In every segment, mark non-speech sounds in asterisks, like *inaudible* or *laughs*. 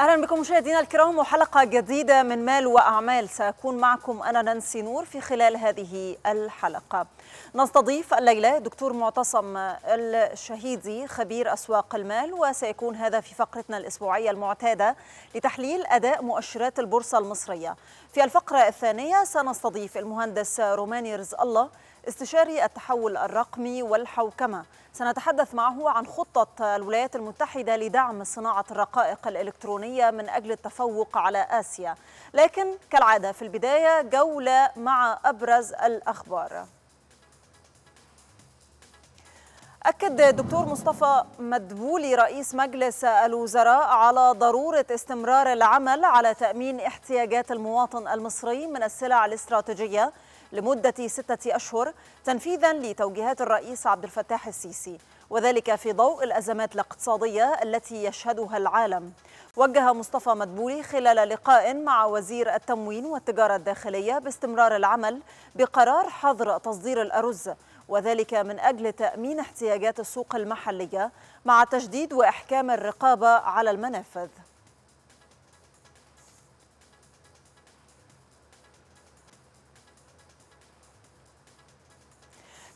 اهلا بكم مشاهدينا الكرام وحلقه جديده من مال واعمال ساكون معكم انا نانسي نور في خلال هذه الحلقه نستضيف الليله دكتور معتصم الشهيدي خبير اسواق المال وسيكون هذا في فقرتنا الاسبوعيه المعتاده لتحليل اداء مؤشرات البورصه المصريه في الفقره الثانيه سنستضيف المهندس روماني رزق الله استشاري التحول الرقمي والحوكمة سنتحدث معه عن خطة الولايات المتحدة لدعم صناعة الرقائق الإلكترونية من أجل التفوق على آسيا لكن كالعادة في البداية جولة مع أبرز الأخبار أكد الدكتور مصطفى مدبولي رئيس مجلس الوزراء على ضرورة استمرار العمل على تأمين احتياجات المواطن المصري من السلع الاستراتيجية لمدة ستة أشهر تنفيذا لتوجيهات الرئيس عبد الفتاح السيسي وذلك في ضوء الأزمات الاقتصادية التي يشهدها العالم وجه مصطفى مدبولي خلال لقاء مع وزير التموين والتجارة الداخلية باستمرار العمل بقرار حظر تصدير الأرز وذلك من أجل تأمين احتياجات السوق المحلية مع تشديد وإحكام الرقابة على المنافذ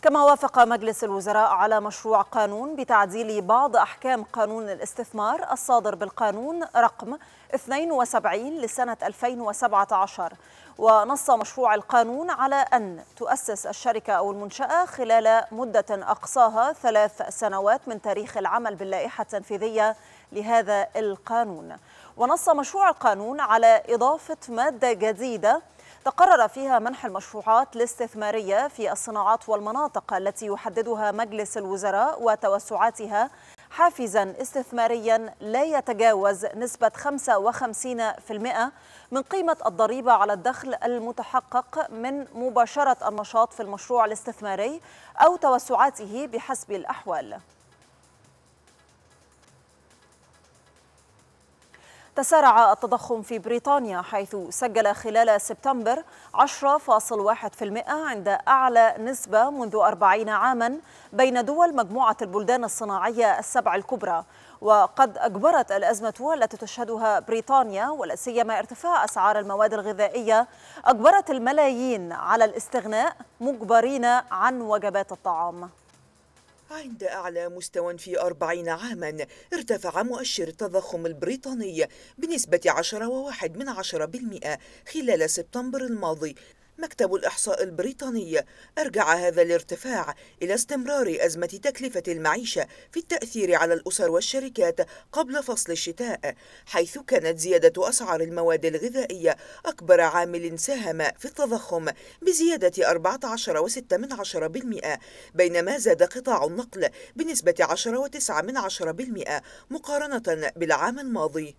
كما وافق مجلس الوزراء على مشروع قانون بتعديل بعض أحكام قانون الاستثمار الصادر بالقانون رقم 72 لسنة 2017 ونص مشروع القانون على أن تؤسس الشركة أو المنشأة خلال مدة أقصاها ثلاث سنوات من تاريخ العمل باللائحة التنفيذية لهذا القانون ونص مشروع القانون على إضافة مادة جديدة تقرر فيها منح المشروعات الاستثمارية في الصناعات والمناطق التي يحددها مجلس الوزراء وتوسعاتها حافزا استثماريا لا يتجاوز نسبة 55% من قيمة الضريبة على الدخل المتحقق من مباشرة النشاط في المشروع الاستثماري أو توسعاته بحسب الأحوال تسارع التضخم في بريطانيا حيث سجل خلال سبتمبر 10.1% عند أعلى نسبة منذ 40 عاما بين دول مجموعة البلدان الصناعية السبع الكبرى وقد أجبرت الأزمة التي تشهدها بريطانيا ولا سيما ارتفاع أسعار المواد الغذائية أجبرت الملايين على الاستغناء مجبرين عن وجبات الطعام عند أعلى مستوى في أربعين عاما ارتفع مؤشر التضخم البريطاني بنسبة عشرة وواحد من عشرة بالمئة خلال سبتمبر الماضي مكتب الإحصاء البريطاني أرجع هذا الارتفاع إلى استمرار أزمة تكلفة المعيشة في التأثير على الأسر والشركات قبل فصل الشتاء حيث كانت زيادة أسعار المواد الغذائية أكبر عامل ساهم في التضخم بزيادة 14.6% بينما زاد قطاع النقل بنسبة 10.9% مقارنة بالعام الماضي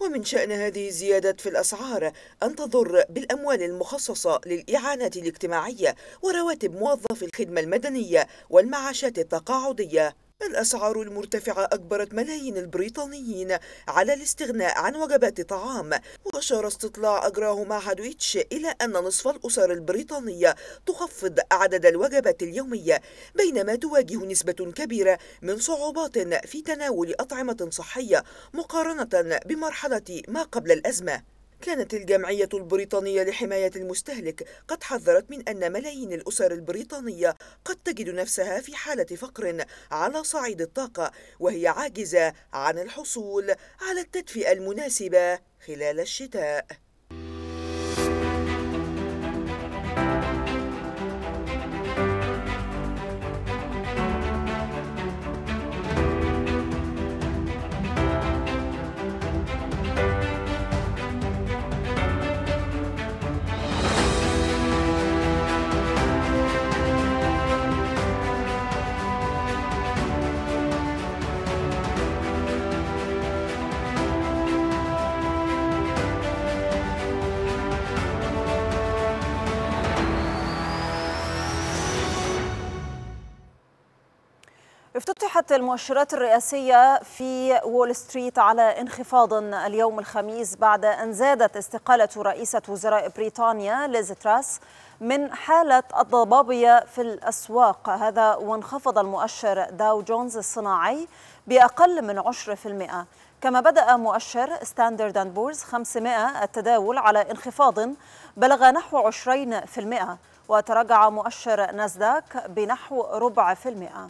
ومن شأن هذه الزيادات في الأسعار أن تضر بالأموال المخصصة للإعانات الاجتماعية ورواتب موظفي الخدمة المدنية والمعاشات التقاعدية الأسعار المرتفعة أجبرت ملايين البريطانيين على الاستغناء عن وجبات طعام وأشار استطلاع أجراه مع هادويتش إلى أن نصف الأسر البريطانية تخفض عدد الوجبات اليومية بينما تواجه نسبة كبيرة من صعوبات في تناول أطعمة صحية مقارنة بمرحلة ما قبل الأزمة كانت الجمعية البريطانية لحماية المستهلك قد حذرت من أن ملايين الأسر البريطانية قد تجد نفسها في حالة فقر على صعيد الطاقة وهي عاجزة عن الحصول على التدفئة المناسبة خلال الشتاء افتتحت المؤشرات الرئاسية في وول ستريت على انخفاض اليوم الخميس بعد أن زادت استقالة رئيسة وزراء بريطانيا ليز تراس من حالة الضبابية في الأسواق هذا وانخفض المؤشر داو جونز الصناعي بأقل من 10% كما بدأ مؤشر ستاندرد أند بورز 500 التداول على انخفاض بلغ نحو 20% وتراجع مؤشر ناسداك بنحو ربع في المئة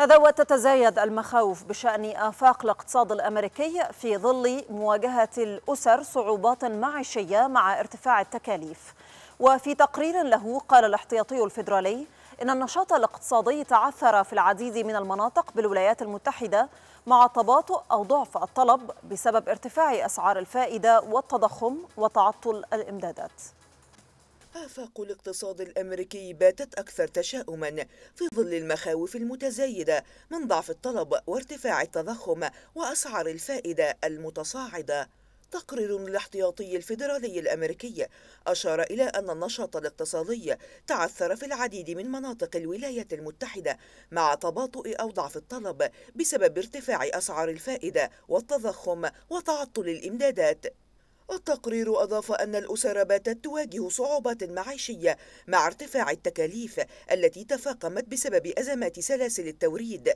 هذا وتتزايد المخاوف بشأن آفاق الاقتصاد الأمريكي في ظل مواجهة الأسر صعوبات معيشية مع ارتفاع التكاليف وفي تقرير له قال الاحتياطي الفيدرالي إن النشاط الاقتصادي تعثر في العديد من المناطق بالولايات المتحدة مع تباطؤ أو ضعف الطلب بسبب ارتفاع أسعار الفائدة والتضخم وتعطل الإمدادات آفاق الاقتصاد الأمريكي باتت أكثر تشاؤما في ظل المخاوف المتزايدة من ضعف الطلب وارتفاع التضخم وأسعار الفائدة المتصاعدة تقرير الاحتياطي الفيدرالي الأمريكي أشار إلى أن النشاط الاقتصادي تعثر في العديد من مناطق الولايات المتحدة مع تباطؤ أو ضعف الطلب بسبب ارتفاع أسعار الفائدة والتضخم وتعطل الإمدادات التقرير أضاف أن الأسر باتت تواجه صعوبات معيشية مع ارتفاع التكاليف التي تفاقمت بسبب أزمات سلاسل التوريد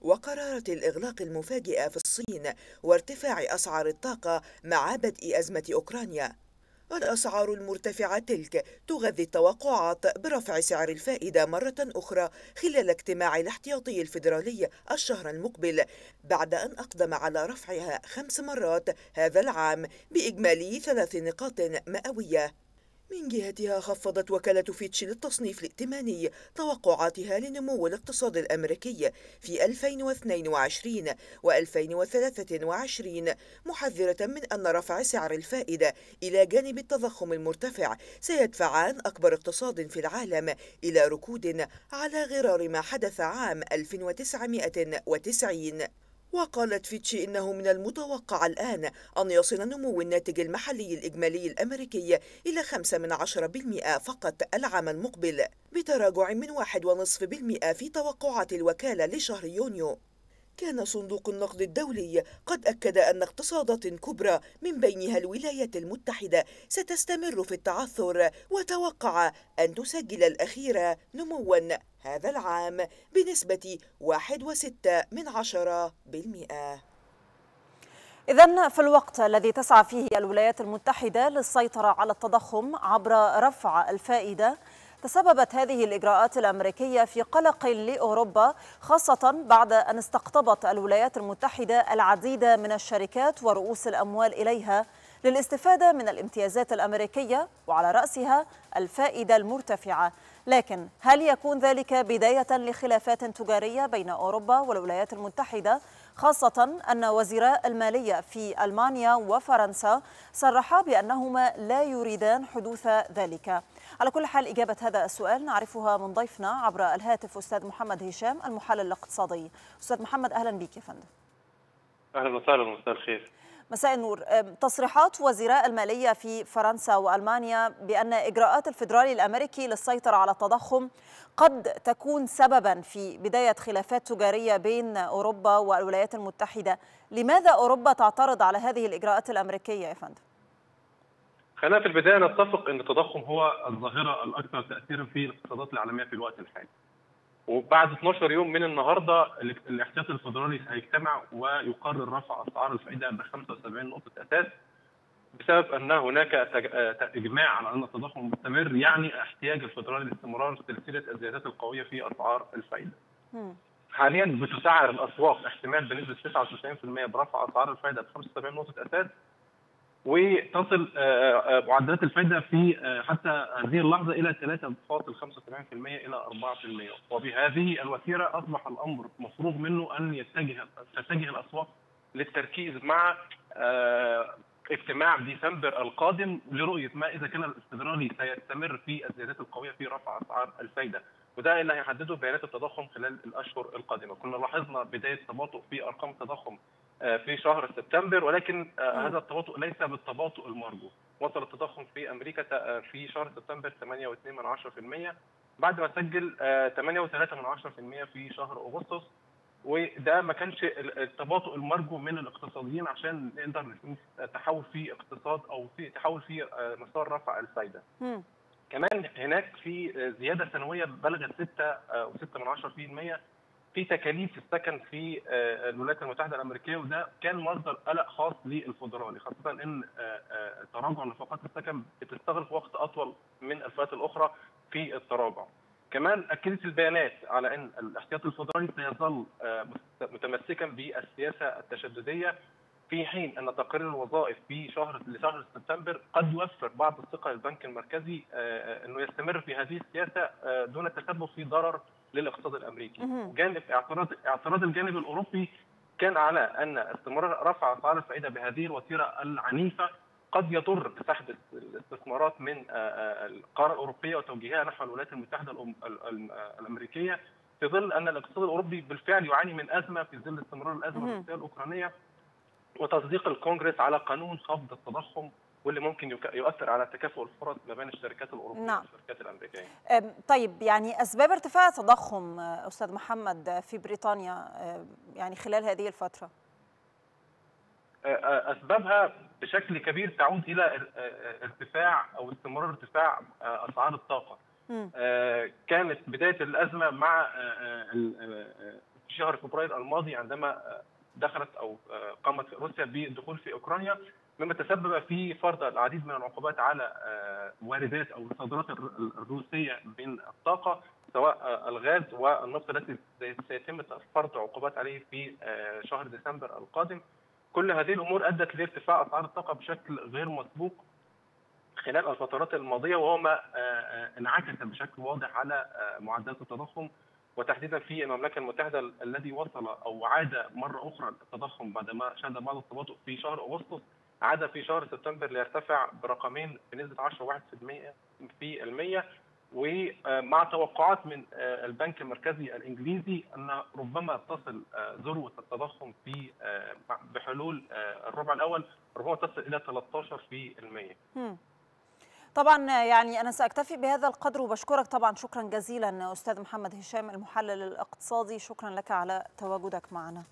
وقرارة الإغلاق المفاجئة في الصين وارتفاع أسعار الطاقة مع بدء أزمة أوكرانيا الأسعار المرتفعة تلك تغذي التوقعات برفع سعر الفائدة مرة أخرى خلال اجتماع الاحتياطي الفيدرالي الشهر المقبل بعد أن أقدم على رفعها خمس مرات هذا العام بإجمالي ثلاث نقاط مئوية من جهتها خفضت وكالة فيتش للتصنيف الائتماني توقعاتها لنمو الاقتصاد الأمريكي في 2022 و 2023 محذرة من أن رفع سعر الفائدة إلى جانب التضخم المرتفع سيدفعان أكبر اقتصاد في العالم إلى ركود على غرار ما حدث عام 1990 وقالت فيتشي إنه من المتوقع الآن أن يصل نمو الناتج المحلي الإجمالي الأمريكي إلى 5 فقط العام المقبل بتراجع من 1.5% في توقعات الوكالة لشهر يونيو كان صندوق النقد الدولي قد أكد أن اقتصادات كبرى من بينها الولايات المتحدة ستستمر في التعثر وتوقع أن تسجل الأخيرة نموا هذا العام بنسبة 1.6 من عشرة بالمئة إذا في الوقت الذي تسعى فيه الولايات المتحدة للسيطرة على التضخم عبر رفع الفائدة تسببت هذه الإجراءات الأمريكية في قلق لأوروبا خاصة بعد أن استقطبت الولايات المتحدة العديد من الشركات ورؤوس الأموال إليها للاستفادة من الامتيازات الأمريكية وعلى رأسها الفائدة المرتفعة لكن هل يكون ذلك بداية لخلافات تجارية بين أوروبا والولايات المتحدة خاصة أن وزيرا المالية في ألمانيا وفرنسا صرحا بأنهما لا يريدان حدوث ذلك على كل حال إجابة هذا السؤال نعرفها من ضيفنا عبر الهاتف أستاذ محمد هشام المحلل الاقتصادي أستاذ محمد أهلا بك يا فندم أهلا وسهلا مساء الخير مساء النور تصريحات وزراء المالية في فرنسا وألمانيا بأن إجراءات الفيدرالي الأمريكي للسيطرة على التضخم قد تكون سببا في بداية خلافات تجارية بين أوروبا والولايات المتحدة لماذا أوروبا تعترض على هذه الإجراءات الأمريكية يا فندم؟ خلينا في البدايه نتفق ان التضخم هو الظاهره الاكثر تاثيرا في الاقتصادات العالميه في الوقت الحالي. وبعد 12 يوم من النهارده الاحتياطي الفدرالي هيجتمع ويقرر رفع اسعار الفائده ب 75 نقطه اساس بسبب ان هناك اجماع على ان التضخم مستمر يعني احتياج الفدرالي لاستمرار سلسله الزيادات القويه في اسعار الفائده. حاليا بتسعر الاسواق احتمال بنسبه 99% برفع اسعار الفائده ب 75 نقطه اساس وتصل آه، آه، آه، معدلات الفائده في حتى هذه اللحظه الى 3.75% الى 4% وبهذه الوتيره اصبح الامر مفروغ منه ان يتجه تتجه الاسواق للتركيز مع اجتماع ديسمبر القادم لرؤيه ما اذا كان الاستدراري سيستمر في الزيادات القويه في رفع اسعار الفايده وده اللي هيحدده بيانات التضخم خلال الاشهر القادمه كنا لاحظنا بدايه تباطؤ في ارقام التضخم آه، في شهر سبتمبر ولكن آه، هذا التباطؤ ليس بالتباطؤ المرجو وصل التضخم في امريكا آه، في شهر سبتمبر 8.2% بعد ما سجل 8.3% في شهر اغسطس وده ما كانش التباطؤ المرجو من الاقتصاديين عشان نقدر نشوف تحول في اقتصاد او في تحول في مسار رفع الفايده. كمان هناك في زياده سنويه بلغت 6.6% في تكاليف السكن في آه، الولايات المتحده الامريكيه وده كان مصدر قلق خاص للفدرالي خاصه ان آه، آه، تراجع نفقات السكن بتستغرق وقت اطول من الفئات الاخرى في التراجع. كمان اكدت البيانات على ان الاحتياطي الفدرالي سيظل متمسكا بالسياسه التشدديه في حين ان تقرير الوظائف في شهر لشهر سبتمبر قد يوفر بعض الثقه للبنك المركزي انه يستمر في هذه السياسه دون التسبب في ضرر للاقتصاد الامريكي جانب اعتراض اعتراض الجانب الاوروبي كان على ان استمرار رفع اسعار الفائده بهذه الوتيره العنيفه قد يضر بسحب الاستثمارات من آه، آه، القاره الاوروبيه وتوجيهها نحو الولايات المتحده آه، الامريكيه في ظل ان الاقتصاد الاوروبي بالفعل يعاني من ازمه في ظل استمرار الازمه الروسيه الاوكرانيه وتصديق الكونغرس على قانون خفض التضخم واللي ممكن يؤثر على تكافؤ الفرص ما بين الشركات الاوروبيه نعم. والشركات الامريكيه. طيب يعني اسباب ارتفاع التضخم استاذ محمد في بريطانيا يعني خلال هذه الفتره؟ اسبابها بشكل كبير تعود الى ارتفاع او استمرار ارتفاع اسعار الطاقه. م. كانت بدايه الازمه مع شهر فبراير الماضي عندما دخلت او قامت روسيا بالدخول في اوكرانيا مما تسبب في فرض العديد من العقوبات على آه، واردات او الصادرات الروسيه من الطاقه سواء آه، الغاز والنفط التي سيتم فرض عقوبات عليه في آه، شهر ديسمبر القادم كل هذه الامور ادت لارتفاع اسعار الطاقه بشكل غير مسبوق خلال الفترات الماضيه وهو ما انعكس بشكل واضح على معدلات التضخم وتحديدا في المملكه المتحده الذي وصل او عاد مره اخرى التضخم بعدما شهد بعض التباطؤ في شهر اغسطس عاد في شهر سبتمبر ليرتفع برقمين بنسبه 10.1% في المية ومع توقعات من آه، البنك المركزي الانجليزي ان ربما تصل آه، ذروه التضخم في آه، بحلول الربع الاول ربما تصل الى 13 في المية. طبعا يعني انا ساكتفي بهذا القدر وبشكرك طبعا شكرا جزيلا استاذ محمد هشام المحلل الاقتصادي شكرا لك على تواجدك معنا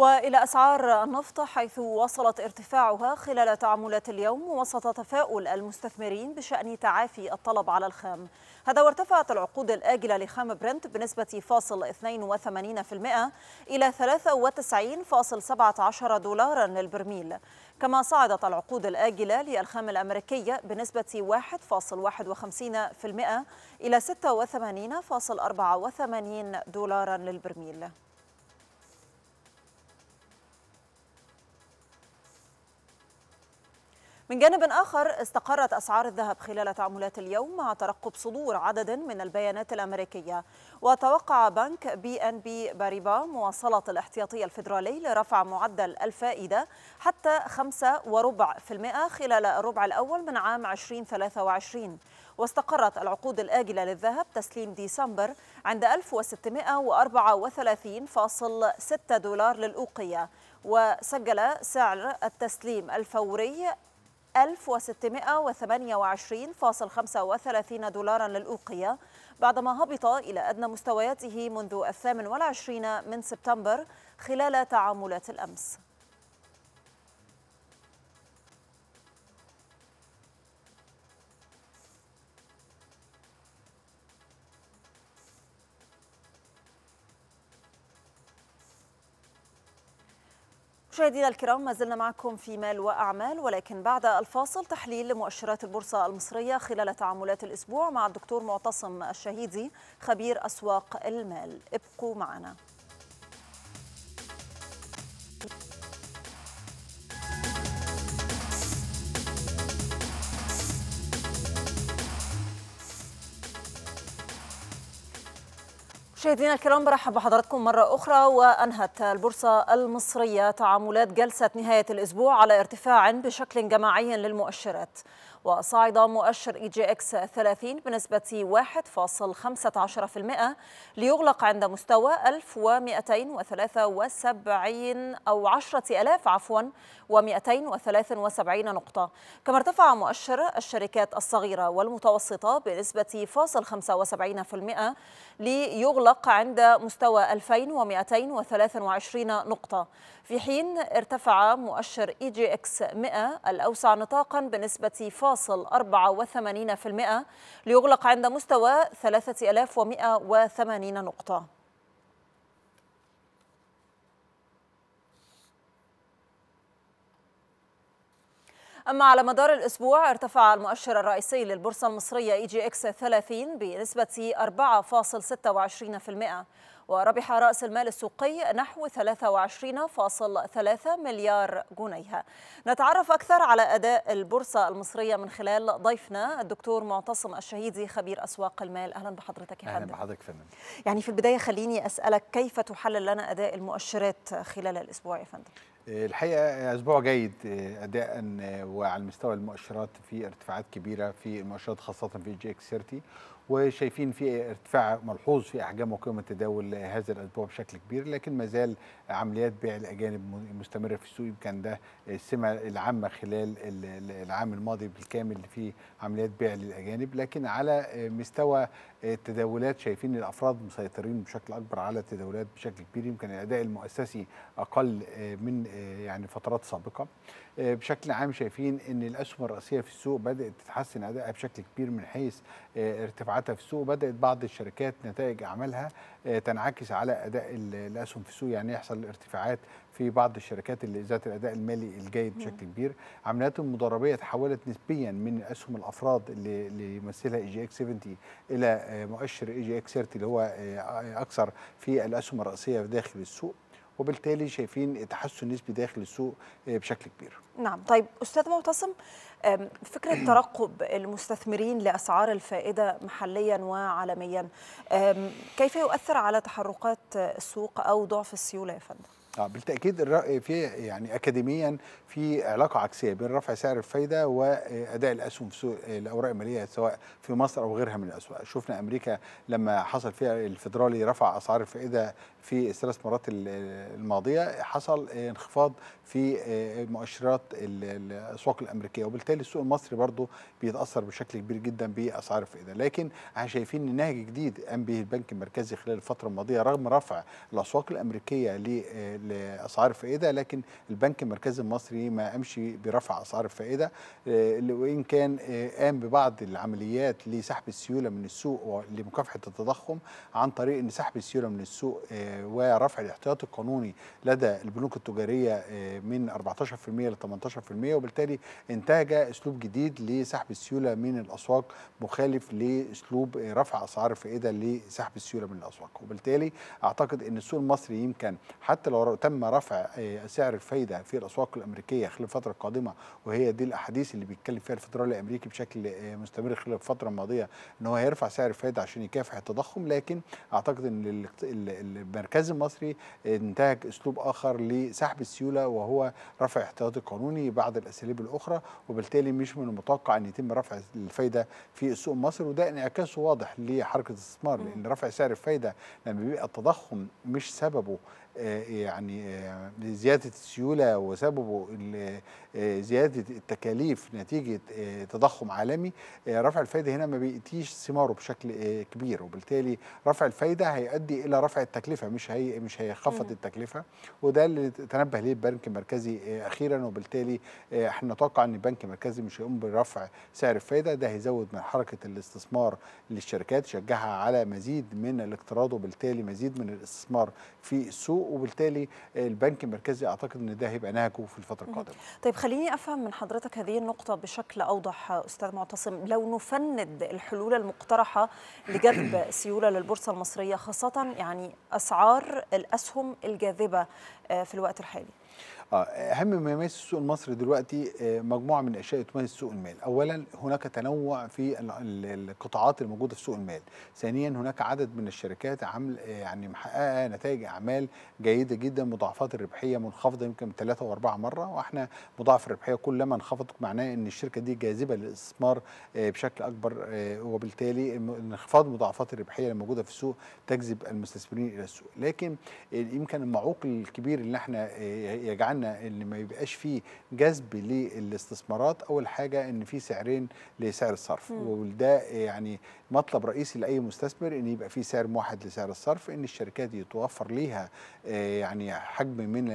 وإلى أسعار النفط حيث وصلت ارتفاعها خلال تعاملات اليوم وسط تفاؤل المستثمرين بشأن تعافي الطلب على الخام هذا وارتفعت العقود الآجلة لخام برنت بنسبة فاصل 82% إلى 93.17 دولارا للبرميل كما صعدت العقود الآجلة للخام الأمريكية بنسبة 1.51% إلى 86.84 دولارا للبرميل من جانب آخر استقرت أسعار الذهب خلال تعاملات اليوم مع ترقب صدور عدد من البيانات الأمريكية وتوقع بنك بي أن بي باريبا مواصلة الاحتياطي الفيدرالي لرفع معدل الفائدة حتى 5.4% خلال الربع الأول من عام 2023 واستقرت العقود الآجلة للذهب تسليم ديسمبر عند 1634.6 دولار للأوقية وسجل سعر التسليم الفوري 1628.35 دولارا للأوقية بعدما هبط إلى أدنى مستوياته منذ الثامن والعشرين من سبتمبر خلال تعاملات الأمس مشاهدينا الكرام ما زلنا معكم في مال وأعمال ولكن بعد الفاصل تحليل لمؤشرات البورصة المصرية خلال تعاملات الأسبوع مع الدكتور معتصم الشهيدي خبير أسواق المال ابقوا معنا مشاهدينا الكرام برحب بحضراتكم مرة أخرى وأنهت البورصة المصرية تعاملات جلسة نهاية الأسبوع على ارتفاع بشكل جماعي للمؤشرات وصعد مؤشر إي جي إكس 30 بنسبة 1.15% ليغلق عند مستوى 1273 أو 10000 عفوا و273 نقطة كما ارتفع مؤشر الشركات الصغيرة والمتوسطة بنسبة 0.75% ليغلق تتوقف عند مستوى 2223 نقطة في حين ارتفع مؤشر اي جي اكس 100 الأوسع نطاقا بنسبة فاصل 84% ليغلق عند مستوى 3180 نقطة أما على مدار الأسبوع ارتفع المؤشر الرئيسي للبورصة المصرية إي جي إكس 30 بنسبة 4.26% وربح رأس المال السوقي نحو 23.3 مليار جنيه نتعرف أكثر على أداء البورصة المصرية من خلال ضيفنا الدكتور معتصم الشهيدي خبير أسواق المال أهلا بحضرتك يا فندم أهلا بحضرتك فندم يعني في البداية خليني أسألك كيف تحلل لنا أداء المؤشرات خلال الأسبوع يا فندم آه، الحقيقه اسبوع جيد آه، اداء آه، وعلى مستوى المؤشرات في ارتفاعات كبيره في المؤشرات خاصه في جي اكس 30 وشايفين في ارتفاع ملحوظ في احجام وقيمه التداول هذا الاسبوع بشكل كبير لكن ما زال عمليات بيع الاجانب مستمره في السوق يمكن ده السمه العامه خلال العام الماضي بالكامل في عمليات بيع للاجانب لكن على مستوى التداولات شايفين الافراد مسيطرين بشكل اكبر على التداولات بشكل كبير يمكن الاداء المؤسسي اقل آه، من آه، يعني فترات سابقه آه، بشكل عام شايفين ان الاسهم الرئيسيه في السوق بدات تتحسن ادائها بشكل كبير من حيث ارتفاعاتها في السوق بدات بعض الشركات نتائج اعمالها تنعكس على اداء الاسهم في السوق يعني يحصل ارتفاعات في بعض الشركات اللي ذات الاداء المالي الجيد نعم. بشكل كبير عمليات المضاربيه تحولت نسبيا من اسهم الافراد اللي اللي يمثلها اي جي اكس 70 الى آه، مؤشر اي جي اكس 30 اللي هو آه، اكثر في الاسهم الرئيسيه داخل السوق وبالتالي شايفين تحسن نسبي داخل السوق آه، بشكل كبير. نعم، طيب استاذ معتصم فكره *clears throat* ترقب المستثمرين لاسعار الفائده محليا وعالميا كيف يؤثر على تحركات السوق او ضعف السيوله يا فندم؟ اه بالتاكيد في يعني اكاديميا في علاقه عكسيه بين رفع سعر الفايده واداء الاسهم في سوق الاوراق الماليه سواء في مصر او غيرها من الاسواق شفنا امريكا لما حصل فيها الفدرالي رفع اسعار الفائده في الثلاث مرات الماضيه حصل انخفاض في آه، مؤشرات الاسواق الامريكيه وبالتالي السوق المصري برضه بيتاثر بشكل كبير جدا باسعار الفائده لكن احنا شايفين ان نهج جديد قام به البنك المركزي خلال الفتره الماضيه رغم رفع الاسواق الامريكيه لاسعار الفائده لكن البنك المركزي المصري ما قامش برفع اسعار الفائده آه، وان كان قام آه، ببعض العمليات لسحب السيوله من السوق لمكافحه التضخم عن طريق ان سحب السيوله من السوق ورفع الاحتياط القانوني لدى البنوك التجاريه آه، من 14% ل 18% وبالتالي انتهج اسلوب جديد لسحب السيوله من الاسواق مخالف لاسلوب رفع اسعار الفائده لسحب السيوله من الاسواق وبالتالي اعتقد ان السوق المصري يمكن حتى لو تم رفع آه، سعر الفايده في الاسواق الامريكيه خلال الفتره القادمه وهي دي الاحاديث اللي بيتكلم فيها الفدرالي الامريكي بشكل آه، مستمر خلال الفتره الماضيه ان هو هيرفع سعر الفايده عشان يكافح التضخم لكن اعتقد ان المركز المصري انتهج اسلوب اخر لسحب السيوله وهو رفع احتياطي القانوني بعض الاساليب الاخرى وبالتالي مش من المتوقع ان يتم رفع الفايده في السوق المصري وده انعكاس واضح لحركه الاستثمار لان رفع سعر الفايده لما بيبقى التضخم مش سببه يعني آه، زيادة السيولة وسببه آه، زيادة التكاليف نتيجة آه، تضخم عالمي رفع الفايدة هنا ما بيأتيش ثماره بشكل كبير وبالتالي رفع الفايدة هيؤدي إلى رفع التكلفة مش هي مش هيخفض التكلفة وده اللي تنبه ليه البنك المركزي أخيرا وبالتالي احنا نتوقع أن البنك المركزي مش هيقوم برفع سعر الفايدة ده هيزود من حركة الاستثمار للشركات يشجعها على مزيد من الاقتراض وبالتالي مزيد من الاستثمار في السوق السوق وبالتالي البنك المركزي اعتقد ان ده هيبقى نهجه في الفتره القادمه. طيب خليني افهم من حضرتك هذه النقطه بشكل اوضح استاذ معتصم لو نفند الحلول المقترحه لجذب *coughs* سيوله للبورصه المصريه خاصه يعني اسعار الاسهم الجاذبه آه، في الوقت الحالي. اه اهم ما يميز السوق المصري دلوقتي آه، مجموعه من الاشياء تميز سوق المال، اولا هناك تنوع في القطاعات الموجوده في سوق المال، ثانيا هناك عدد من الشركات عامل آه، يعني محققه نتائج اعمال جيده جدا، مضاعفات الربحيه منخفضه يمكن ثلاثه واربعه مره، واحنا مضاعف الربحيه كلما انخفضت معناه ان الشركه دي جاذبه للاستثمار آه، بشكل اكبر وبالتالي انخفاض مضاعفات الربحيه الموجوده في السوق تجذب المستثمرين الى السوق، لكن يمكن المعوق الكبير اللي احنا يجعلنا اتمنى ان ما يبقاش فيه جذب للاستثمارات اول حاجه ان في سعرين لسعر الصرف وده يعني مطلب رئيسي لاي مستثمر ان يبقى في سعر موحد لسعر الصرف ان الشركات يتوفر ليها آه، يعني حجم من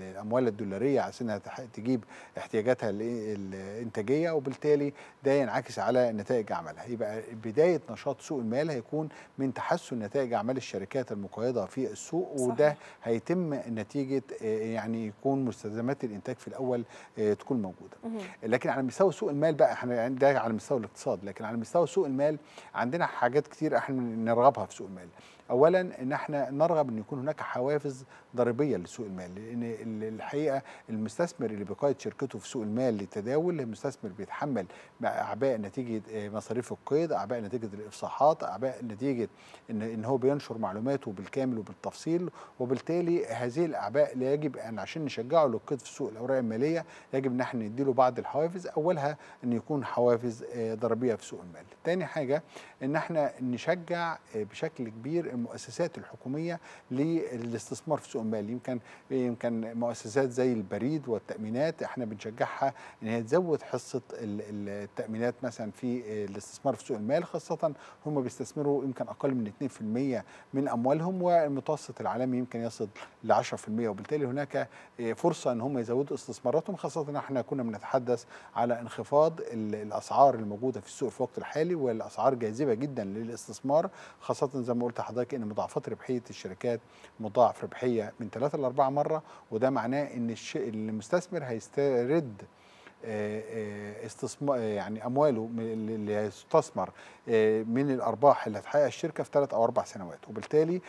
الاموال الدولاريه عشان تجيب احتياجاتها الانتاجيه وبالتالي ده ينعكس على نتائج اعمالها يبقى بدايه نشاط سوق المال هيكون من تحسن نتائج اعمال الشركات المقيده في السوق صحيح. وده هيتم نتيجه آه، يعني يكون مستلزمات الانتاج في الاول آه، تكون موجوده لكن على مستوى سوق المال بقى احنا يعني ده على مستوى الاقتصاد لكن على مستوى سوق المال عندنا حاجات كتير احنا نرغبها في سوق المال اولا ان احنا نرغب ان يكون هناك حوافز ضريبيه لسوق المال لان الحقيقه المستثمر اللي بيقيد شركته في سوق المال للتداول المستثمر بيتحمل اعباء نتيجه آه، مصاريف القيد اعباء نتيجه الافصاحات اعباء نتيجه ان ان هو بينشر معلوماته بالكامل وبالتفصيل وبالتالي هذه الاعباء لا يجب ان عشان نشجعه للقيد في سوق الاوراق الماليه يجب ان احنا نديله بعض الحوافز اولها ان يكون حوافز آه، ضريبيه في سوق المال تاني حاجه ان احنا نشجع آه، بشكل كبير المؤسسات الحكوميه للاستثمار في سوق العمال يمكن يمكن مؤسسات زي البريد والتامينات احنا بنشجعها ان هي تزود حصه التامينات مثلا في الاستثمار في سوق المال خاصه هم بيستثمروا يمكن اقل من 2% من اموالهم والمتوسط العالمي يمكن يصل ل 10% وبالتالي هناك فرصه ان هم يزودوا استثماراتهم خاصه ان احنا كنا بنتحدث على انخفاض الاسعار الموجوده في السوق في الوقت الحالي والاسعار جاذبه جدا للاستثمار خاصه زي ما قلت لحضرتك ان مضاعفات ربحيه الشركات مضاعف ربحيه من 3 ل 4 مره وده معناه ان الشيء المستثمر هيسترد آه، آه، استثمار آه، يعني امواله اللي هيستثمر من الارباح اللي هتحققها الشركه في ثلاث او اربع سنوات وبالتالي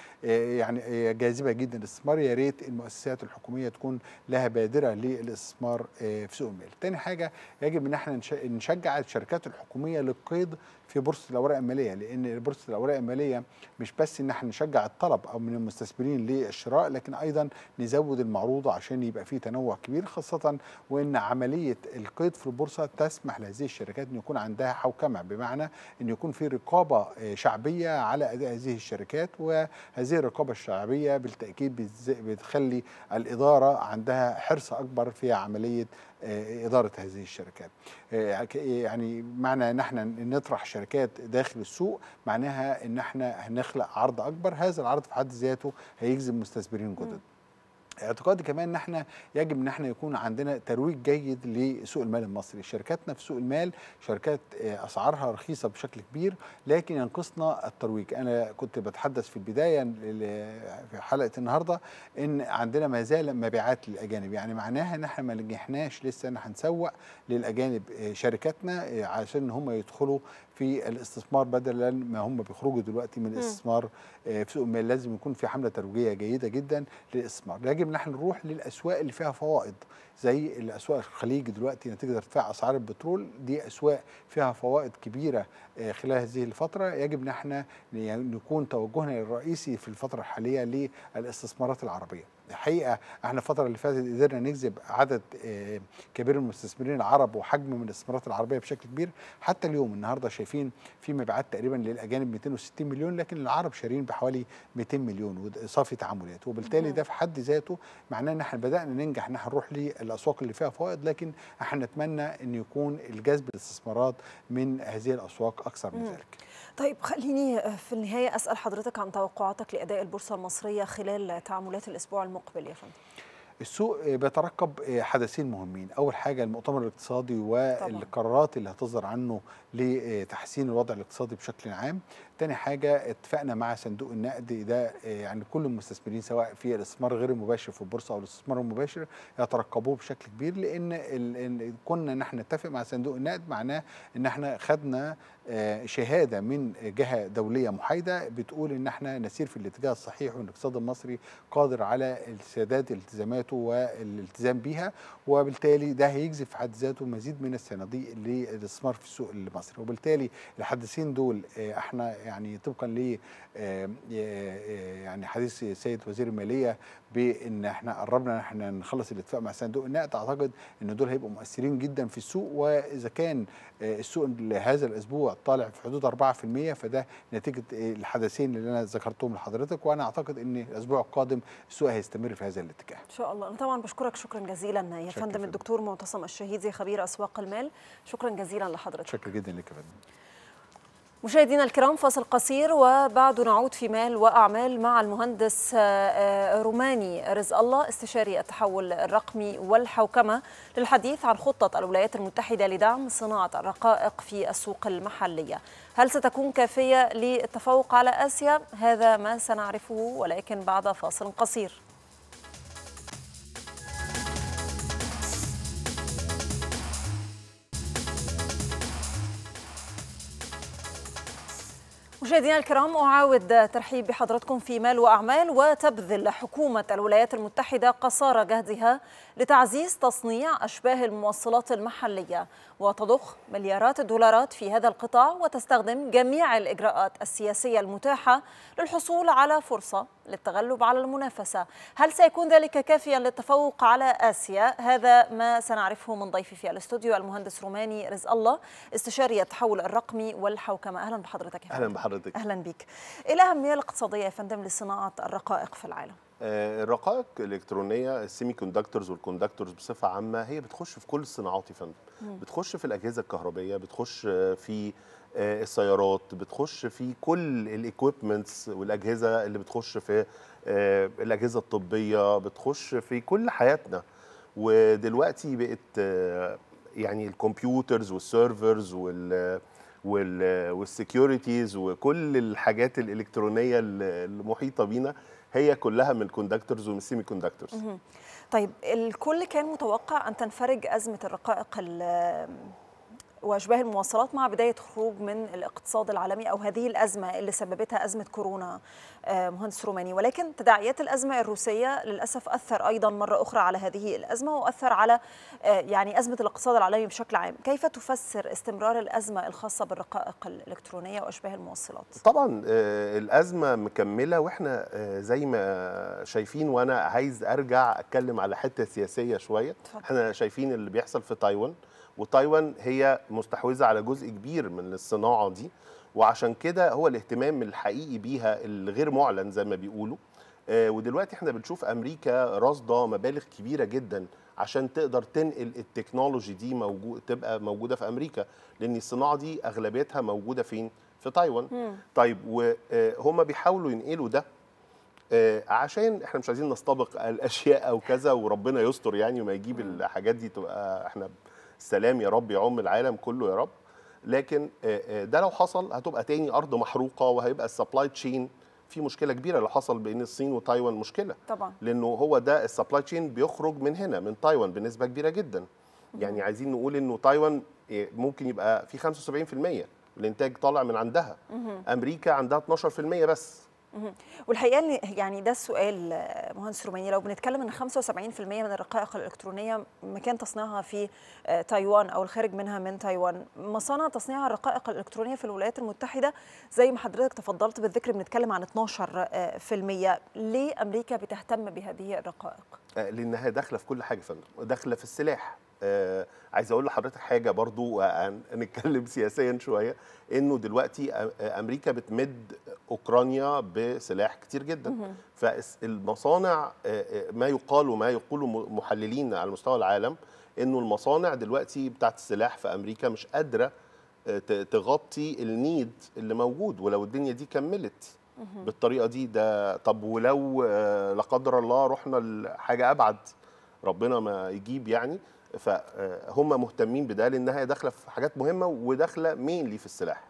يعني جاذبه جدا الاستثمار يا ريت المؤسسات الحكوميه تكون لها بادره للاستثمار في سوق المال. ثاني حاجه يجب ان احنا نشجع الشركات الحكوميه للقيد في بورصه الاوراق الماليه لان بورصه الاوراق الماليه مش بس ان احنا نشجع الطلب او من المستثمرين للشراء لكن ايضا نزود المعروض عشان يبقى في تنوع كبير خاصه وان عمليه القيد في البورصه تسمح لهذه الشركات ان يكون عندها حوكمه بمعنى ان يكون في رقابه آه، شعبيه على هذه الشركات وهذه الرقابه الشعبيه بالتاكيد بتخلي الاداره عندها حرص اكبر في عمليه آه، إدارة هذه الشركات آه، يعني, يعني معنى أن احنا نطرح شركات داخل السوق معناها أن احنا هنخلق عرض أكبر هذا العرض في حد ذاته هيجذب مستثمرين جدد اعتقادي كمان ان احنا يجب ان احنا يكون عندنا ترويج جيد لسوق المال المصري، شركاتنا في سوق المال شركات آه، اسعارها رخيصه بشكل كبير لكن ينقصنا الترويج، انا كنت بتحدث في البدايه في حلقه النهارده ان عندنا ما زال مبيعات للاجانب، يعني معناها ان احنا ما نجحناش لسه ان احنا نسوق للاجانب آه، شركاتنا آه، عشان هم يدخلوا في الاستثمار بدلا ما هم بيخرجوا دلوقتي من الاستثمار آه، في سوق المال لازم يكون في حمله ترويجيه جيده جدا للاستثمار يجب نحن نروح للاسواق اللي فيها فوائد زي الاسواق الخليج دلوقتي نتيجه ارتفاع اسعار البترول دي اسواق فيها فوائد كبيره آه، خلال هذه الفتره يجب ان احنا يعني نكون توجهنا الرئيسي في الفتره الحاليه للاستثمارات العربيه الحقيقه احنا الفتره اللي فاتت قدرنا نجذب عدد آه، كبير من المستثمرين العرب وحجم من الاستثمارات العربيه بشكل كبير حتى اليوم النهارده شايفين في مبيعات تقريبا للاجانب 260 مليون لكن العرب شارين بحوالي 200 مليون صافي تعاملات وبالتالي ده في حد ذاته معناه ان احنا بدانا ننجح ان احنا نروح للاسواق اللي فيها فوائد لكن احنا نتمنى ان يكون الجذب للاستثمارات من هذه الاسواق اكثر من ذلك طيب خليني آه، في النهاية أسأل حضرتك عن توقعاتك لأداء البورصة المصرية خلال تعاملات الأسبوع المقبل يا فندم السوق آه، بيترقب آه، حدثين مهمين اول حاجه المؤتمر الاقتصادي والقرارات اللي هتصدر عنه لتحسين الوضع الاقتصادي بشكل عام تاني حاجة اتفقنا مع صندوق النقد ده آه، يعني كل المستثمرين سواء في الاستثمار غير المباشر في البورصة أو الاستثمار المباشر يترقبوه بشكل كبير لأن كنا نحن نتفق مع صندوق النقد معناه إن احنا خدنا آه، شهادة من جهة دولية محايدة بتقول إن احنا نسير في الاتجاه الصحيح وإن الاقتصاد المصري قادر على سداد التزاماته والالتزام بها وبالتالي ده هيجذب في حد ذاته مزيد من الصناديق للاستثمار في السوق المصري وبالتالي الحدثين دول آه، احنا يعني طبقا ل آه، آه، آه، يعني حديث سيد وزير الماليه بان احنا قربنا احنا نخلص الاتفاق مع صندوق النقد اعتقد ان دول هيبقوا مؤثرين جدا في السوق واذا كان السوق هذا الاسبوع طالع في حدود 4% فده نتيجه الحدثين اللي انا ذكرتهم لحضرتك وانا اعتقد ان الاسبوع القادم السوق هيستمر في هذا الاتجاه. ان شاء الله انا طبعا بشكرك شكرا جزيلا يا فندم الدكتور معتصم الشهيدي خبير اسواق المال شكرا جزيلا لحضرتك. شكرا جدا لك يا فندم. مشاهدينا الكرام فاصل قصير وبعد نعود في مال وأعمال مع المهندس آه، آه، روماني رزق الله استشاري التحول الرقمي والحوكمة للحديث عن خطة الولايات المتحدة لدعم صناعة الرقائق في السوق المحلية هل ستكون كافية للتفوق على آسيا؟ هذا ما سنعرفه ولكن بعد فاصل قصير مشاهدينا الكرام أعاود ترحيب بحضراتكم في مال وأعمال وتبذل حكومة الولايات المتحدة قصارى جهدها لتعزيز تصنيع أشباه الموصلات المحلية وتضخ مليارات الدولارات في هذا القطاع وتستخدم جميع الإجراءات السياسية المتاحة للحصول على فرصة للتغلب على المنافسة هل سيكون ذلك كافيا للتفوق على آسيا؟ هذا ما سنعرفه من ضيفي في الاستوديو المهندس روماني رزق الله استشاري التحول الرقمي والحوكمة أهلا بحضرتك يا أهلا بحضرتك أهلا بك إلى إيه أهمية الاقتصادية يا فندم لصناعة الرقائق في العالم؟ آه، الرقائق الالكترونيه السيمي كوندكتورز والكوندكتورز بصفه عامه هي بتخش في كل الصناعات يا فندم بتخش في الاجهزه الكهربائيه بتخش في السيارات بتخش في كل الايكويبمنتس والاجهزه اللي بتخش في آه، الاجهزه الطبيه بتخش في كل حياتنا ودلوقتي بقت آه، يعني الكمبيوترز والسيرفرز وال والسكيورتيز وكل الحاجات الالكترونيه المحيطه بينا هي كلها من الكوندكتورز ومن السيمي كوندكتورز. طيب الكل كان متوقع ان تنفرج ازمه الرقائق واشباه المواصلات مع بدايه خروج من الاقتصاد العالمي او هذه الازمه اللي سببتها ازمه كورونا آه، مهندس روماني ولكن تداعيات الازمه الروسيه للاسف اثر ايضا مره اخرى على هذه الازمه واثر على آه، يعني ازمه الاقتصاد العالمي بشكل عام كيف تفسر استمرار الازمه الخاصه بالرقائق الالكترونيه واشباه المواصلات طبعا آه، الازمه مكمله واحنا زي ما شايفين وانا عايز ارجع اتكلم على حته سياسيه شويه احنا شايفين اللي بيحصل في تايوان وتايوان هي مستحوذه على جزء كبير من الصناعه دي وعشان كده هو الاهتمام الحقيقي بيها الغير معلن زي ما بيقولوا آه، ودلوقتي احنا بنشوف امريكا راصده مبالغ كبيره جدا عشان تقدر تنقل التكنولوجي دي موجود تبقى موجوده في امريكا لان الصناعه دي اغلبيتها موجوده فين في تايوان مم. طيب وهم آه، بيحاولوا ينقلوا ده آه، عشان احنا مش عايزين نستبق الاشياء او كذا وربنا يستر يعني وما يجيب الحاجات دي تبقى احنا السلام يا رب يعم العالم كله يا رب لكن آه، آه، ده لو حصل هتبقى تاني ارض محروقه وهيبقى السبلاي تشين في مشكله كبيره لو حصل بين الصين وتايوان مشكله طبعا لانه هو ده السبلاي تشين بيخرج من هنا من تايوان بنسبه كبيره جدا يعني عايزين نقول انه تايوان آه، ممكن يبقى في 75% الانتاج طالع من عندها امريكا عندها 12% بس والحقيقه يعني ده السؤال مهندس روماني لو بنتكلم ان 75% من الرقائق الالكترونيه مكان تصنيعها في آه، تايوان او الخارج منها من تايوان مصانع تصنيع الرقائق الالكترونيه في الولايات المتحده زي ما حضرتك تفضلت بالذكر بنتكلم عن 12% ليه امريكا بتهتم بهذه الرقائق؟ آه، لانها داخله في كل حاجه يا فندم داخله في السلاح آه، عايز اقول لحضرتك حاجه برضو نتكلم *laughs* سياسيا شويه انه دلوقتي امريكا بتمد اوكرانيا بسلاح كتير جدا فالمصانع آه، آه، آه، ما يقال وما يقوله محللين على مستوى العالم انه المصانع دلوقتي بتاعت السلاح في امريكا مش قادره تغطي النيد اللي موجود ولو الدنيا دي كملت بالطريقه دي ده طب ولو لا قدر الله رحنا لحاجه ابعد ربنا ما يجيب يعني فهم مهتمين بده لانها هي داخله في حاجات مهمه وداخله مينلي في السلاح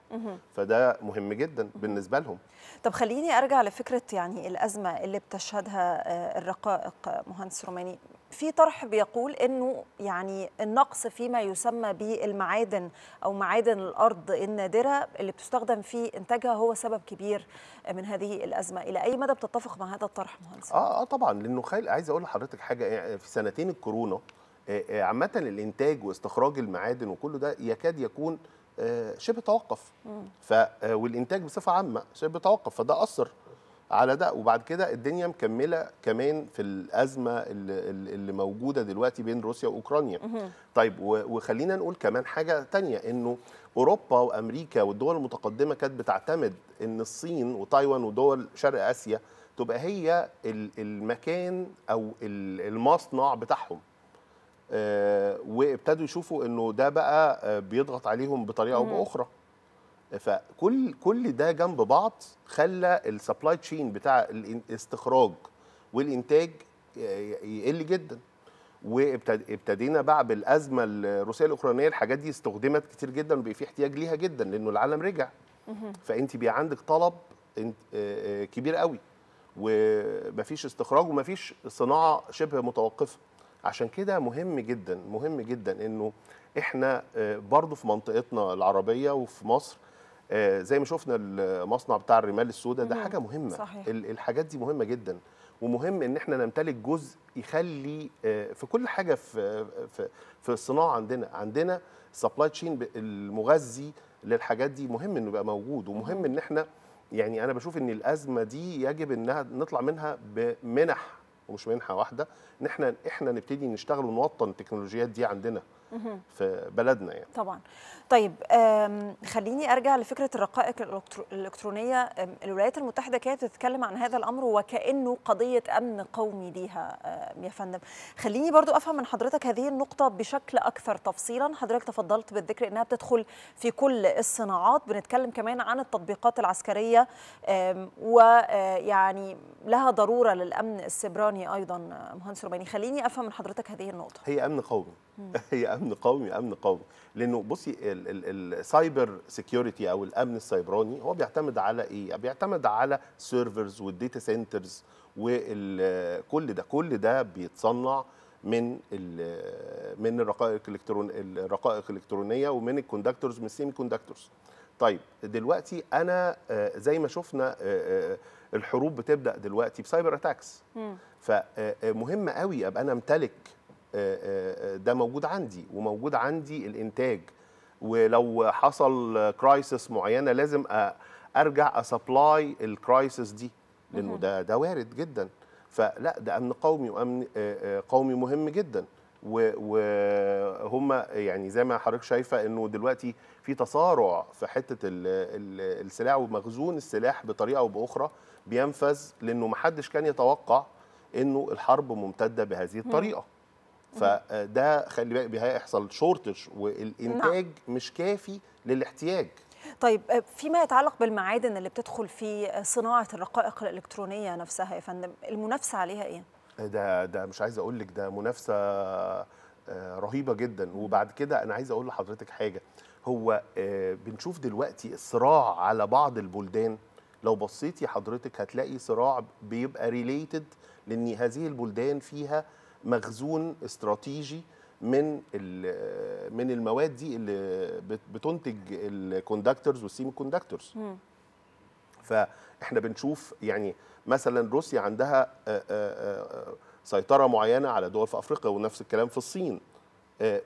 فده مهم جدا بالنسبه لهم طب خليني ارجع لفكره يعني الازمه اللي بتشهدها آه، الرقائق آه، مهندس روماني في طرح بيقول انه يعني النقص فيما يسمى بالمعادن او معادن الارض النادره اللي بتستخدم في انتاجها هو سبب كبير من هذه الازمه الى اي مدى بتتفق مع هذا الطرح مهندس اه اه طبعا لانه خيل عايز اقول لحضرتك حاجه يعني في سنتين الكورونا آه، آه، عامه الانتاج واستخراج المعادن وكل ده يكاد يكون آه، شبه توقف ف والانتاج بصفه عامه شبه توقف فده اثر على ده وبعد كده الدنيا مكمله كمان في الازمه اللي, اللي موجوده دلوقتي بين روسيا واوكرانيا طيب وخلينا نقول كمان حاجه تانية انه اوروبا وامريكا والدول المتقدمه كانت بتعتمد ان الصين وتايوان ودول شرق اسيا تبقى هي المكان او المصنع بتاعهم آه، وابتدوا يشوفوا انه ده بقى آه، بيضغط عليهم بطريقه او باخرى فكل كل ده جنب بعض خلى السبلاي تشين بتاع الاستخراج والانتاج آه، يقل جدا وابتدينا بقى بالازمه الروسيه الاوكرانيه الحاجات دي استخدمت كتير جدا وبقى في احتياج ليها جدا لانه العالم رجع فانت بقى عندك طلب كبير قوي ومفيش استخراج ومفيش صناعه شبه متوقفه عشان كده مهم جدا مهم جدا انه احنا آه، برضو في منطقتنا العربيه وفي مصر آه، زي ما شفنا المصنع بتاع الرمال السوداء ده حاجه مهمه صحيح. الحاجات دي مهمه جدا ومهم ان احنا نمتلك جزء يخلي آه، في كل حاجه في في في الصناعه عندنا عندنا سبلاي تشين المغذي للحاجات دي مهم انه يبقى موجود ومهم ان احنا يعني انا بشوف ان الازمه دي يجب انها نطلع منها بمنح ومش منحه واحده ان احنا احنا نبتدي نشتغل ونوطن التكنولوجيات دي عندنا في بلدنا يعني طبعا طيب خليني ارجع لفكره الرقائق الالكترونيه الولايات المتحده كانت بتتكلم عن هذا الامر وكانه قضيه امن قومي ليها يا فندم خليني برضو افهم من حضرتك هذه النقطه بشكل اكثر تفصيلا حضرتك تفضلت بالذكر انها بتدخل في كل الصناعات بنتكلم كمان عن التطبيقات العسكريه ويعني لها ضروره للامن السبراني ايضا مهندس رباني خليني افهم من حضرتك هذه النقطه هي امن قومي هي امن قومي امن قومي لانه بصي السايبر سيكيورتي او الامن السيبراني هو بيعتمد على ايه بيعتمد على سيرفرز والديتا سنترز وكل ده كل ده بيتصنع من من الرقائق الالكترون الرقائق الالكترونيه ومن الكوندكتورز من السيمي كوندكتورز طيب دلوقتي انا آه، زي ما شفنا آه، آه، الحروب بتبدا دلوقتي بسايبر اتاكس فمهم قوي ابقى انا امتلك آه، آه، آه، ده موجود عندي وموجود عندي الانتاج ولو حصل كرايسس معينه لازم ارجع اسبلاي الكرايسس دي لانه ده ده وارد جدا فلا ده امن قومي وامن قومي مهم جدا وهم يعني زي ما حضرتك شايفه انه دلوقتي في تصارع في حته السلاح ومخزون السلاح بطريقه او باخرى بينفذ لانه محدش كان يتوقع انه الحرب ممتده بهذه الطريقه فده آه، خلي بالك هيحصل شورتج والانتاج نعم. مش كافي للاحتياج طيب آه، فيما يتعلق بالمعادن اللي بتدخل في صناعه الرقائق الالكترونيه نفسها يا فندم المنافسه عليها ايه آه، ده ده مش عايز اقول لك ده منافسه رهيبه جدا وبعد كده انا عايز اقول لحضرتك حاجه هو بنشوف دلوقتي الصراع على بعض البلدان لو بصيتي حضرتك هتلاقي صراع بيبقى ريليتد لان هذه البلدان فيها مخزون استراتيجي من من المواد دي اللي بتنتج الكوندكتورز والسيمي كوندكتورز فاحنا بنشوف يعني مثلا روسيا عندها سيطره معينه على دول في افريقيا ونفس الكلام في الصين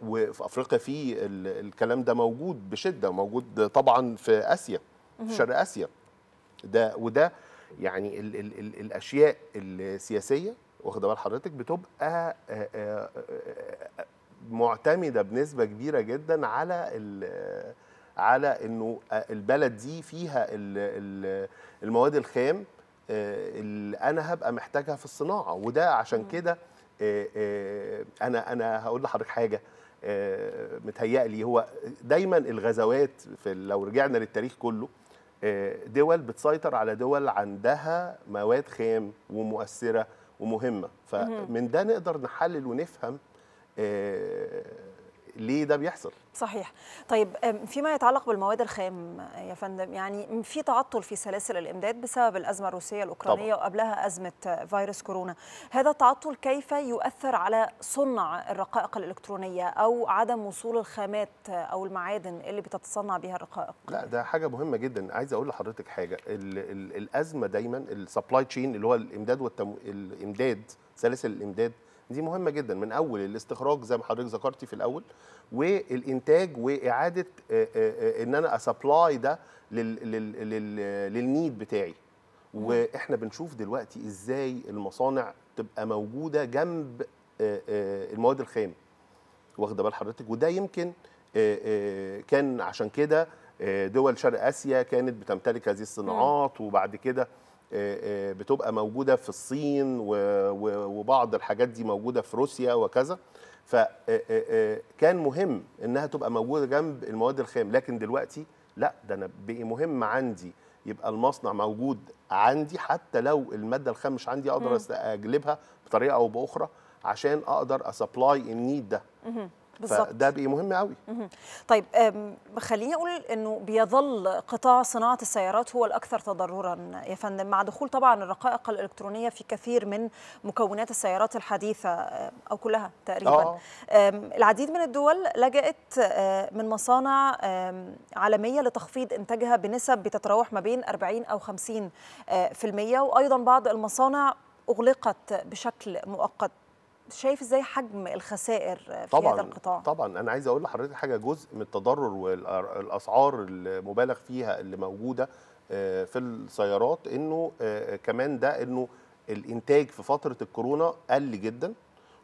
وفي افريقيا في الكلام ده موجود بشده موجود طبعا في اسيا في شرق اسيا ده وده يعني الـ الـ الـ الاشياء السياسيه واخده بال حضرتك بتبقى آه، آه، آه، معتمده بنسبه كبيره جدا على على انه البلد دي فيها المواد الخام اللي انا هبقى محتاجها في الصناعه وده عشان كده انا انا هقول لحضرتك حاجه متهيألي هو دايما الغزوات في لو رجعنا للتاريخ كله دول بتسيطر على دول عندها مواد خام ومؤثره ومهمه فمن ده نقدر نحلل ونفهم آه، ليه ده بيحصل صحيح طيب فيما يتعلق بالمواد الخام يا فندم يعني في تعطل في سلاسل الامداد بسبب الازمه الروسيه الاوكرانيه طبعا. وقبلها ازمه فيروس كورونا هذا التعطل كيف يؤثر على صنع الرقائق الالكترونيه او عدم وصول الخامات او المعادن اللي بتتصنع بها الرقائق لا ده حاجه مهمه جدا عايز اقول لحضرتك حاجه الـ الـ الازمه دايما السبلاي تشين اللي هو الامداد والتم... الامداد سلاسل الامداد دي مهمه جدا من اول الاستخراج زي ما حضرتك ذكرتي في الاول والانتاج واعاده آه، آه، آه، ان انا اسبلاي ده للنيد بتاعي واحنا بنشوف دلوقتي ازاي المصانع تبقى موجوده جنب المواد الخام واخده بال حضرتك وده يمكن كان عشان كده دول شرق اسيا كانت بتمتلك هذه الصناعات وبعد كده آه، آه، بتبقى موجوده في الصين وبعض الحاجات دي موجوده في روسيا وكذا فكان آه، مهم انها تبقى موجوده جنب المواد الخام لكن دلوقتي لا ده انا بقي مهم عندي يبقى المصنع موجود عندي حتى لو الماده الخام مش عندي اقدر اجلبها بطريقه او باخرى عشان اقدر اسبلاي النيد ده بالظبط فده بقي مهم قوي طيب خليني اقول انه بيظل قطاع صناعه السيارات هو الاكثر تضررا يا فندم مع دخول طبعا الرقائق الالكترونيه في كثير من مكونات السيارات الحديثه او كلها تقريبا آه. العديد من الدول لجأت من مصانع عالميه لتخفيض انتاجها بنسب بتتراوح ما بين 40 او 50% آه، وايضا بعض المصانع اغلقت بشكل مؤقت شايف ازاي حجم الخسائر في طبعًا هذا القطاع طبعا انا عايز اقول لحضرتك حاجه جزء من التضرر والاسعار المبالغ فيها اللي موجوده آه، في السيارات انه آه، كمان ده انه الانتاج في فتره الكورونا قل جدا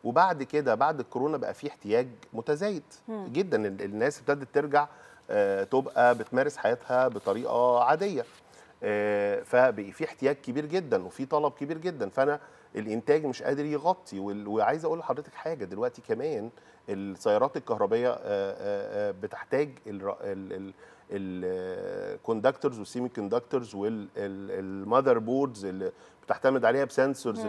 وبعد كده بعد الكورونا بقى في احتياج متزايد جدا الناس ابتدت ترجع آه، تبقى بتمارس حياتها بطريقه عاديه فبقى في احتياج كبير جدا وفي طلب كبير جدا فانا الانتاج مش قادر يغطي وعايز اقول لحضرتك حاجه دلوقتي كمان السيارات الكهربائيه بتحتاج الكوندكتورز والسيمي كوندكتورز والمذر بوردز اللي بتعتمد عليها بسنسورز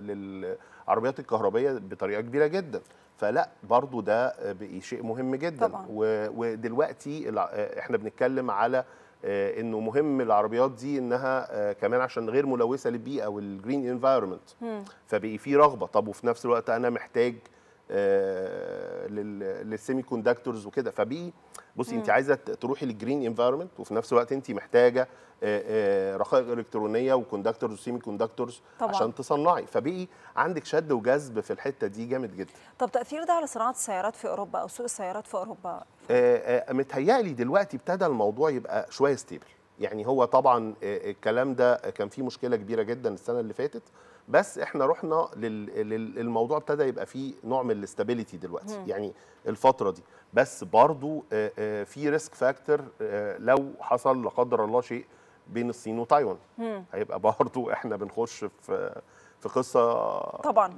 للعربيات الكهربائيه بطريقه كبيره جدا فلا برضو ده شيء مهم جدا طبعا. ودلوقتي احنا بنتكلم على آه، انه مهم العربيات دي انها آه، كمان عشان غير ملوثه للبيئه والجرين انفايرمنت فبقي في رغبه طب وفي نفس الوقت انا محتاج آه، للسيمي كوندكتورز وكده فبقي بصي انت عايزه تروحي للجرين انفايرمنت وفي نفس الوقت انت محتاجه رقائق الكترونيه وكوندكتورز وسيمي كوندكتورز عشان تصنعي فبقي عندك شد وجذب في الحته دي جامد جدا طب تاثير ده على صناعه السيارات في اوروبا او سوق السيارات في اوروبا آه، آه، متهيألي دلوقتي ابتدى الموضوع يبقى شويه ستيبل يعني هو طبعا آه، الكلام ده كان فيه مشكله كبيره جدا السنه اللي فاتت بس احنا رحنا للموضوع ابتدى يبقى فيه نوع من الاستابيليتي دلوقتي مم. يعني الفتره دي بس برضو في ريسك فاكتور لو حصل لا قدر الله شيء بين الصين وتايوان هيبقى برضو احنا بنخش في في قصه طبعا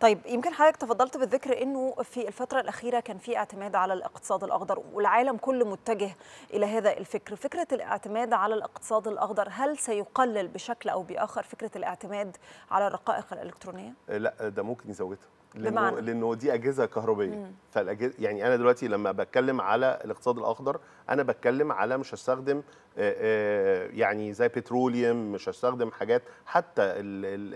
طيب يمكن حضرتك تفضلت بالذكر انه في الفتره الاخيره كان في اعتماد على الاقتصاد الاخضر والعالم كله متجه الى هذا الفكر فكره الاعتماد على الاقتصاد الاخضر هل سيقلل بشكل او باخر فكره الاعتماد على الرقائق الالكترونيه آه، لا ده ممكن يزودها لانه لانه دي اجهزه كهربيه فالاجهزه يعني انا دلوقتي لما بتكلم على الاقتصاد الاخضر انا بتكلم على مش هستخدم يعني زي بتروليوم مش هستخدم حاجات حتى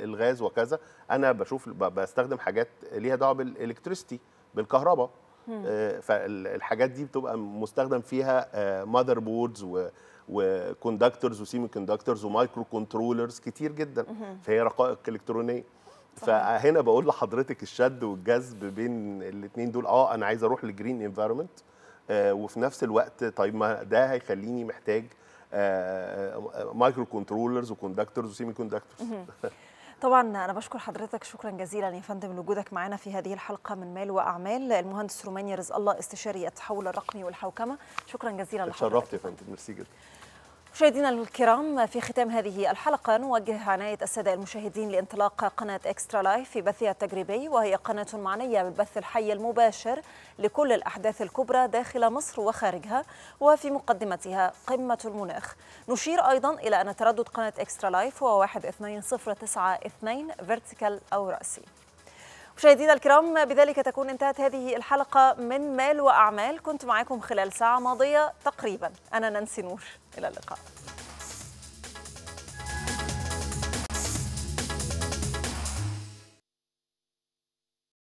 الغاز وكذا انا بشوف بستخدم حاجات ليها دعوه بالالكتريستي بالكهرباء فالحاجات دي بتبقى مستخدم فيها ماذر بوردز وكوندكتورز وسيمي كوندكتورز ومايكرو كنترولرز كتير جدا فهي رقائق الكترونيه فهنا بقول لحضرتك الشد والجذب بين الاثنين دول اه انا عايز اروح لجرين انفايرمنت آه، وفي نفس الوقت طيب ما ده هيخليني محتاج مايكرو كنترولرز وكوندكتورز وسيمي كوندكتورز طبعا انا بشكر حضرتك شكرا جزيلا يا فندم لوجودك معنا في هذه الحلقه من مال واعمال المهندس روماني رزق الله استشاري التحول الرقمي والحوكمه شكرا جزيلا لحضرتك تشرفت يا فندم ميرسي جدا مشاهدينا الكرام في ختام هذه الحلقة نوجه عناية السادة المشاهدين لانطلاق قناة إكسترا لايف في بثها التجريبي وهي قناة معنية بالبث الحي المباشر لكل الأحداث الكبرى داخل مصر وخارجها وفي مقدمتها قمة المناخ نشير أيضا إلى أن تردد قناة إكسترا لايف هو 12092 فيرتيكال أو رأسي مشاهدينا الكرام بذلك تكون انتهت هذه الحلقة من مال وأعمال كنت معاكم خلال ساعة ماضية تقريبا أنا نانسي نور إلى اللقاء